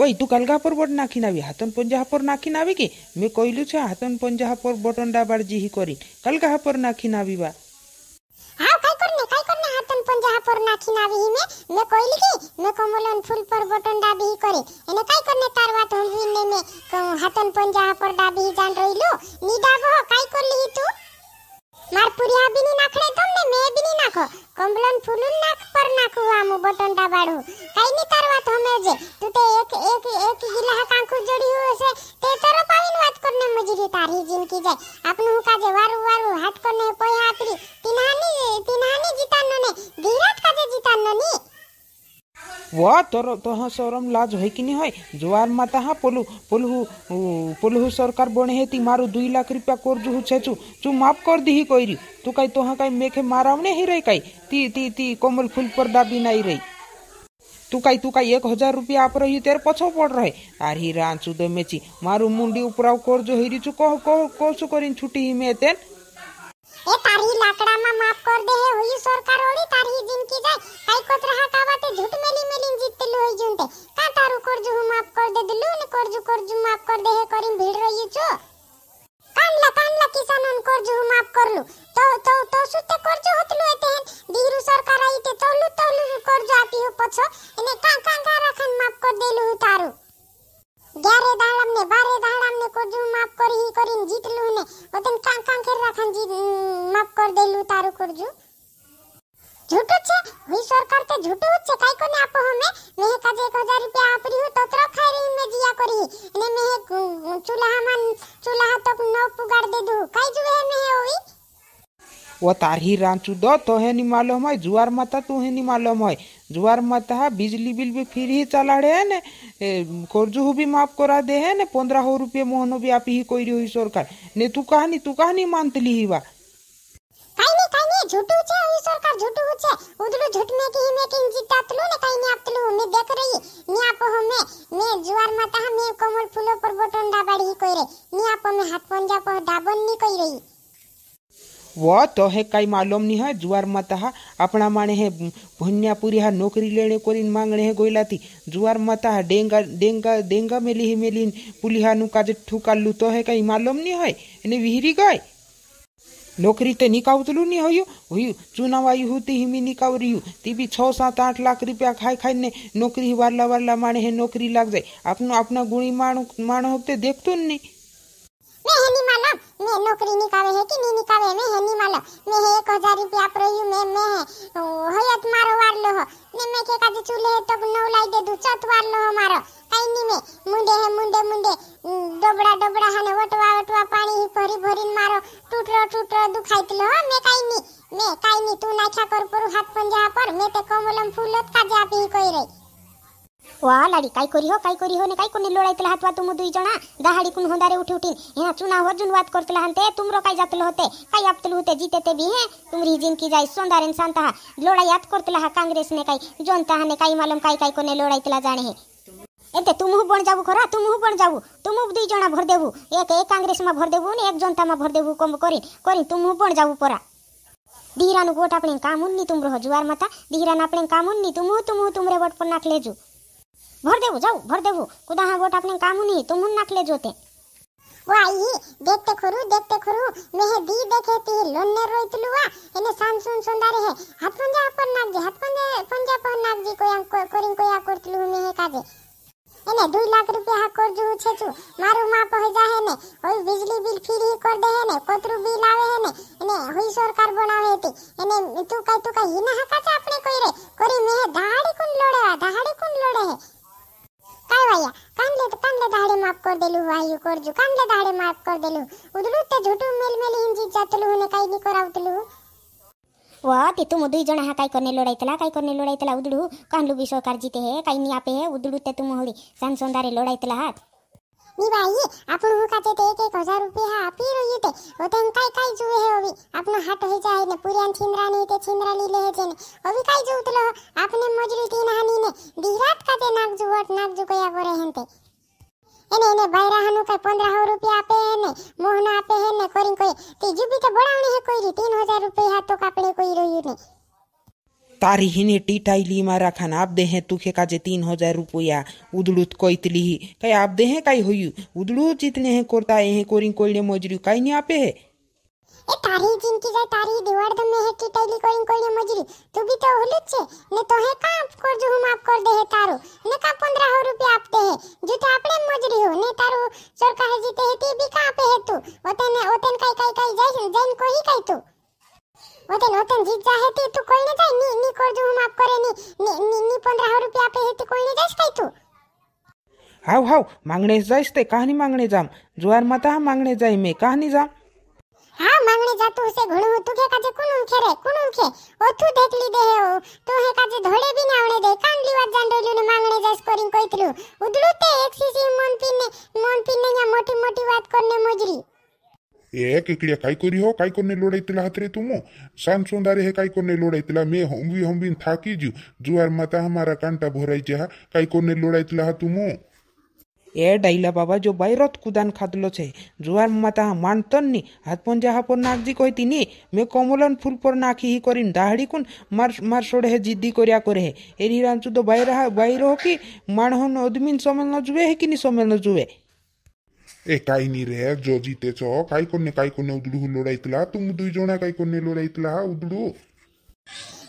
ওই তু কালগা হাপর বট নাখি নাবি হাতন পঞ্জা হাপর নাখি নাবি কি মে কইলু ছ হাতন পঞ্জা হাপর বটন ডাবার জিহি করি কালগা হাপর নাখি নাবি বা হ্যাঁ কাই করনি কাই করনি হাতন পঞ্জা হাপর নাখি নাবি মে মে কইলি কি মে কমলন ফুল পর বটন ডাবি করি এনে কাই করনি তার বাত হমবি নে মে হাতন পঞ্জা হাপর ডাবি জান রইলু নি ডাবো কাই করলি তুই મારપુરી આબીની નાખડે તમને મેદની નાખો કમલન ફૂલુન નાખ પર નાખું આમુ બટંડા વાળું કઈ ની તાર વાત હમે જે તું તે એક એક એક ગિલાહ કાંખું જડ્યું હશે તે તરફ આવીને વાત કરને મજરી તારી જિંદગી જાય व तोर तोह सोरम लाज है कि नहीं है जुआर माता हाँ पोलू पोलहू सरकार बने है ती मारू दुई लाख रुपया कोर जुहू छेचू चू माफ कर दी ही कोई तू कहीं तोहा कहीं मेखे मारावने ही रही कहीं ती ती ती कोमल फूल पर डाबी नहीं रही तू काई तू काई एक हजार रुपया आप रही तेरे पछो पड़ रहे आर ही रांचू दमेची मारू मुंडी उपराव कोर जो हिरी चू कहो कहो कोसु करीन छुट्टी ही में तेन એ તારી લાકડામાં માફ કર દે હે હોઈ સરકાર ઓળી તારી का જાય કાઈ કોતરા કાવાતે ઝૂટ મેલી મેલી જીતલું હોઈ જુંતે કા कर કરજુ હું માફ કર દે દલું ને કરજુ કરજુ માફ કર कान ला કરીન ભીડ રહી છો કાનલા કાનલા કિસાનન કરજુ હું માફ કરલું તો તો તો શું તે કરજુ હોતલું એતે હે દીરુ સરકાર આઈ તે તોલું તોલું કરજુ આપી હો પછો એને કા કા કા રાખન માફ કર દેલું હું તારું ગ્યારે દાડામ ને બારે દાડામ ને કરજુ માફ કરી કરીન જીતલું ને ઓતન કા કા के રાખન જીત કર तारु તારું કરજો छे वी सरकार ते તો જૂઠું જ છે કાઈ आपो हमें હમે का जे 1000 आपरी हो तो તો खाई रही રહી जिया करी ने અને चूल्हा मान चूल्हा तक न ન दे दू काई जुवे મે होई वो तारही रांचू दो तो है नहीं मालूम है जुआर माता तू है नहीं मालूम है जुआर माता है बिजली बिल भी फिर ही चला रहे है ने कोर्जू भी माफ करा दे है ने पंद्रह हो रुपये मोहनो भी आप ही कोई रही सरकार ने तू कहानी तू कहानी मानत ली ही झूठू छे ई सरकार झूठू छे उदलू झूठ में की में की जिता तलू ने कहीं आप तलू ने देख रही ने आप हमें ने जुवार माता हमें कोमल फूलों पर बटन दाबाड़ी ही कोई रे ने आप हमें हाथ पंजा पर दाबन नी कोई रही वो तो है कई मालूम नहीं है जुआर माता हा अपना माने है भुन्यापुरी हा नौकरी लेने को इन मांगने है गोइला थी जुआर माता हा डेंगा डेंगा डेंगा मेली ही मेली पुलिहानु काजे ठुकालू तो है कई मालूम नहीं है इन्हें विहरी गए नौकरी तो निकाव तो नहीं हो हुई चुनाव आई हुई ती हिमी निकाव रही हूँ ती भी छः सात आठ लाख रुपया खाए खाई ने नौकरी वारला वारला माने है नौकरी लग जाए अपना अपना गुणी मानो मानो होते देखते नहीं મેં હેની માં નામ મેં નોકરી નીકાવે હે કે ની નીકાવે મેં હેની માં નામ મેં હે 1000 રૂપિયા આપરયું મેં મેં હયાત મારો વારલો હો ને મેં કે કાજે ચૂલે તો નવ લાઈ દે દુ ચત વારલો હો મારો કાઈ ની મે મુંડે હે મુંડે મુંડે ડબડા ડબડા હને વટવા વટવા પાણી ભરી ભરીન મારો તૂટરો તૂટરો દુખાઈતલો હો મેં કાઈ ની મેં કાઈ ની તું નાખ્યા કર પર હાથ પંજા પર મેં તે કમલમ ફૂલત કાજે આપી કોઈ રહી ವಾ ಲಾಡಿ ಕಾಯ್ ಕೊರಿ ಹೋ ಕಾಯ್ ಕೊರಿ ಹೋ ನೆ ಕಾಯ್ ಕೊನಿ ಲೋಳೈತಲ ಹತ್ವಾ ತುಮು ದುಯಿ ಜಣ ದಹಾಡಿ ಕುನ್ ಹೊಂದಾರೆ ಉಠಿ ಉಠಿ ಏನ ಚುನಾ ಹೊರ್ಜುನ್ ವಾತ್ ಕೊರ್ತಲ ಹಂತೆ ತುಮ್ರೋ ಕಾಯ್ ಜಾತಲ ಹೋತೆ ಕಾಯ್ ಆಪ್ತಲ ಹೋತೆ ಜೀತೆತೆ ಬಿ ಹೇ ತುಮ್ರಿ ಜಿಂದಗಿ ಜಾಯ್ ಸೊಂದಾರೆ ಇನ್ಸಾನ್ ತಹ ಲೋಳೈ ಯಾತ್ ಕೊರ್ತಲ ಹ ಕಾಂಗ್ರೆಸ್ ನೆ ಕಾಯ್ ಜೋನ್ ತಹ ನೆ ಕಾಯ್ ಮಾಲೂಮ್ ಕಾಯ್ ಕಾಯ್ ಕೊನೆ ಲೋಳೈತಲ ಜಾಣೆ ಹೇ एते तुम हु बण जाबू खरा तुम हु बण जाबू तुम हु दुई जना भर देबू एक एक कांग्रेस में भर देबू ने एक जनता में भर देबू कम करी करी तुम हु बण जाबू परा दीरा नु वोट आपने कामुन नी तुम रहो जुआर माता दीरा ना आपने कामुन नी तुम हु तुम हु तुमरे वोट पर नाख लेजू ભર દેવું જાઉં ભર દેવું કુદાહા ગોટ આપણે કામ નહીં તો મુન નાખલે જોતે ವಾಯಿ ದೇಖ್ತೆ ಖುರು ದೇಖ್ತೆ ಖುರು ಮೆಹದಿ ದೇಖೇತಿ ಲೊನ್ನೆ ರೋಯ್ತಲು ವಾ ಎನೆ ಸಾನ್ ಸುನ್ ಸುಂದಾರೆ ಹೆ ಹತ್ ಪಂಜೆ ಅಪ್ಪನ್ ನಾಗ್ಜಿ ಹತ್ ಪಂಜೆ ಪಂಜೆ ಅಪ್ಪನ್ ನಾಗ್ಜಿ ಕೊಯಂ ಕೊರಿಂ ಕೊಯಾ ಕೊರ್ತಲು ಮೆಹೆ ಕಾಜೆ ಎನೆ 2 लाख रुपया हा करजु छेछु मारू मां पह जा हे ने ओई बिजली बिल फिर ही कर दे हे ने कोतरू बिल आवे हे ने एने हुई सरकार बनावे ती एने तू काई तू काई हिना हा काचा अपने कोई रे कोरी मेहे दाड़ी को देलु वायु कोर जुकानले दाड़े माफ कर देलु उदलुट्टे झुटू मेल मेल इंजी जातलु हुने काई नी करावतलु वा तितू मुदु जण हा काय करने लोडायतला काय करने लोडायतला उदडू कानलू बी सरकार जीते हे काय नी आपे हे उदडू ते तू मोहळी सान सोंदारे लोडायतला हात नी बाई आपण हु काते ते एक एक हजार रुपये हा आपी रोई ते ओतेन काय काय जुवे हे ओवी आपण हाट होई जाय ने पुऱ्यान छिंद्रा नी ते छिंद्रा लीले हे जेने ओवी काय जुवतलो आपने मजरी तीन हानी ने दिरात काते नाक जुवट नाक जुकया करे हंते એને એને બાયરાહનું કઈ 1500 રૂપિયા આપે ને મોહન આપે હે ને કોરી કોઈ તે જુબી તો બડાવણી હે કોઈ રી 3000 રૂપિયા તો કાપડે કોઈ રહ્યું ને તારી हिने टीटाई ली मारा खान आप दे हैं तुखे काजे तीन हजार रुपया उदड़ूत कोइतली ही कई आप दे हैं कई होयू उदड़ू जितने हैं कोरता हैं कोरी कोइले मोजरी कई नहीं आपे है ए तारी जिनकी जाय तारी दिवार दम में है टीटाई ली कोरी कोइले मोजरी तू भी तो हुलुत छे ने तो है का आप कर जो हम आप कर दे है तारो ने का 1500 रुपया आप दे है ते हे ती बी का पे हे तू ओतेन ओतेन काय काय काय जाय जाईन कोही काय तू ओतेन ओतेन जीत जा हे ती तू कोई ने जाय नी नी कर जो माफ करे नी नी नी, नी 15 रुपया पे हे ती कोई ने जास काय तू हाव हाव मांगणे जाईस ते काहनी मांगणे जाम जुवार मता मांगणे जाई मे काहनी जाम हाँ मांगने जा तू उसे घणो तू के काजे कुन उखे रे कुन उखे ओ तू देख ली दे ओ तो हे काजे धोड़े भी ना आवने दे कांडली वाज जान रोलू ने मांगने जास कोरिंग कोइतलू उदलू ते एक सीसी मोन पिन ने मोन ಏಕ್ ಇಕ್ಳಿಯ ಕೈಕುರಿ ಹೋ ಕೈಕೊನ್ನೆ ಲೋಡೈತಿಲ ಹತ್ರೆ ತುಮು ಸಾನ್ ಸುಂದಾರಿ ಹೇ ಕೈಕೊನ್ನೆ ಲೋಡೈತಿಲ ಮೇ ಹೊಂಬಿ ಹೊಂಬಿನ್ ಥಾಕಿಜು ಜುವಾರ್ ಮತ ಹಮಾರ ಕಾಂಟ ಭೋರೈಜೆ ಹಾ ಕೈಕೊನ್ನೆ ಲೋಡೈತಿಲ ಹಾ ತುಮು এ ডাইলা বাবা জো বাইরত কুদান খাদলো ছে জুয়ার মাতা মানতননি হাতপন জাহাপর নাকজি কই তিনি মে কমলন ফুল পর নাকি হি করিন দাহড়ি কুন মার মার সোড়ে হে জিদ্দি করিয়া করে হে এরি রাঞ্চু তো বাইরা বাইর হকি মানহন অদমিন সমেল ন জুবে হে কিনি সমেল ন জুবে ಏ ಕಾಯಿನಿರೇ ಜೋಜಿತೆ ಚೋ ಕಾಯ್ಕೊನ್ನೆ ಕಾಯ್ಕೊನ್ನೆ ಉದುಡು ಹುಲ್ಲೋಡಾಯ್ತಲ ತುಂಬ ದುಯ್ ಜೋಣ ಕಾಯ್ಕೊನ್ನೆ ಲೋಡಾಯ್ತಲ ಉದುಡು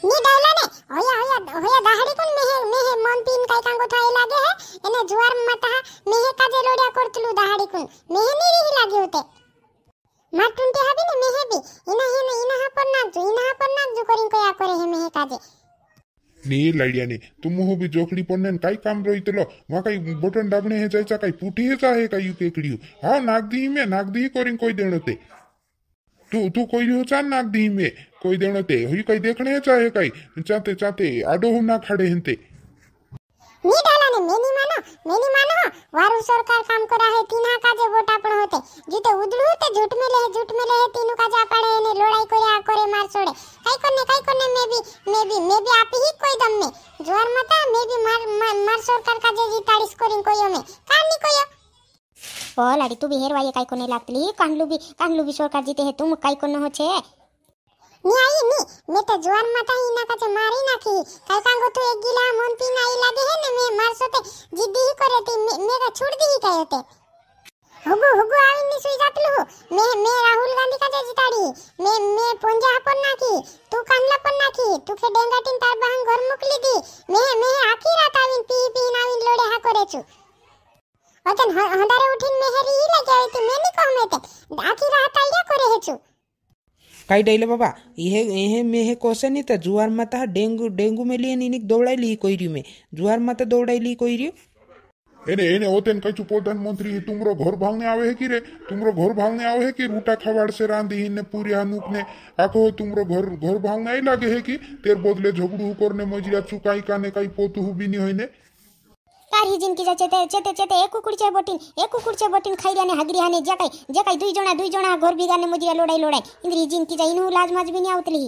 नी डाला ने होया होया होया दाहड़ी कोन मेहे मेहे मन तीन काय कांगो थाई लागे है एने जुआर मता मेहे काजे लोडिया करतलु दाहड़ी कोन मेहे नी रही लागे होते माटुन ते हबे ने मेहे भी इना हे ने इना हा पर नाक जो इना हा पर नाक जो करिन कोया करे है मेहे काजे ने ये लाईड्याने तुम्ही बी जोखडी पड़ने काय काम रही रोहितलो वहाँ कई बटन डाबने है जायचा कई पुटी है आहे कई यू केकडी हा नागदी में नागदी कोरिंग कोई देणं ते तू तू कोई हो चान नागदी में कोई देणं ते होई काही देखणे हेच आहे काही चाते चाते आडो हो ना खड़े हेन ते मी डालाने मेनी मानो मेनी मानो वारू सरकार काम करा है तीन का जे वोट आपण होते जिथे उदळू ते झूट मिले झूट मिले तीनू का ಅಲ್ಲಾಡಿ ತು ಬಿ ಹೇರ್ವಾಯಿ ಕಾಯ್ಕೊನೆ ಲಾಗ್ತಲಿ ಕಾಣ್ಲು ಬಿ ಕಾಣ್ಲು ಬಿ ಶೋರ್ಕಾರ್ ಜೀತೆ ಹೇ ತುಮ್ ಕಾಯ್ಕೊನ ಹೋಚೆ ની આઈ ની મે તો જુવાન માતા ઈના કાચે મારી નાખી કાઈ કાંગો તો એક ગિલા મોન પી ના ઈલા દે હે ને મે મારસો તે જીદી હી કરે તે મે તો છોડ દી હી કાયો તે હુગુ હુગુ આવી ની સુઈ જાતલુ મે મે રાહુલ ગાંધી કાચે જીતાડી મે મે પોંજા હપન નાખી તું કાંગલા પણ નાખી તું કે ડેંગાટીન खाई डाइले बाबा यह यह में है क्वेश्चन ही था जुआर माता डेंगू डेंगू में लिए निनिक दौड़ाइली कोयरी में जुआर माता दौड़ाइली कोयरी એને એને ઓતેન કચ્યું પ્રધાનમંત્રી તુમરો ઘર ભાંગને આવે હે કે રે તુમરો ઘર ભાંગને આવે હે કે રૂટા ખવાડશે રાંધી ને પૂર્યા ને આખો તુમરો ઘર ઘર ભાંગને આઈ લાગે હે કે તેર બદલે ઝઘડું કરને મજરિયા ચુકાઈ કાને કઈ પોતું હુબી ની હોય ને ही जिंदगी जा चेते चेते चेते एक कुकुडचे बोटीन एक कुकुडचे बोटीन खाईल्याने हगरीहाने जे काही जे काही दुई जणा दुई जणा घर बिगाने मुजिया लोडाई लोडाई इंद्री जिंदगी जा इनू लाज माज भी नाही आवतली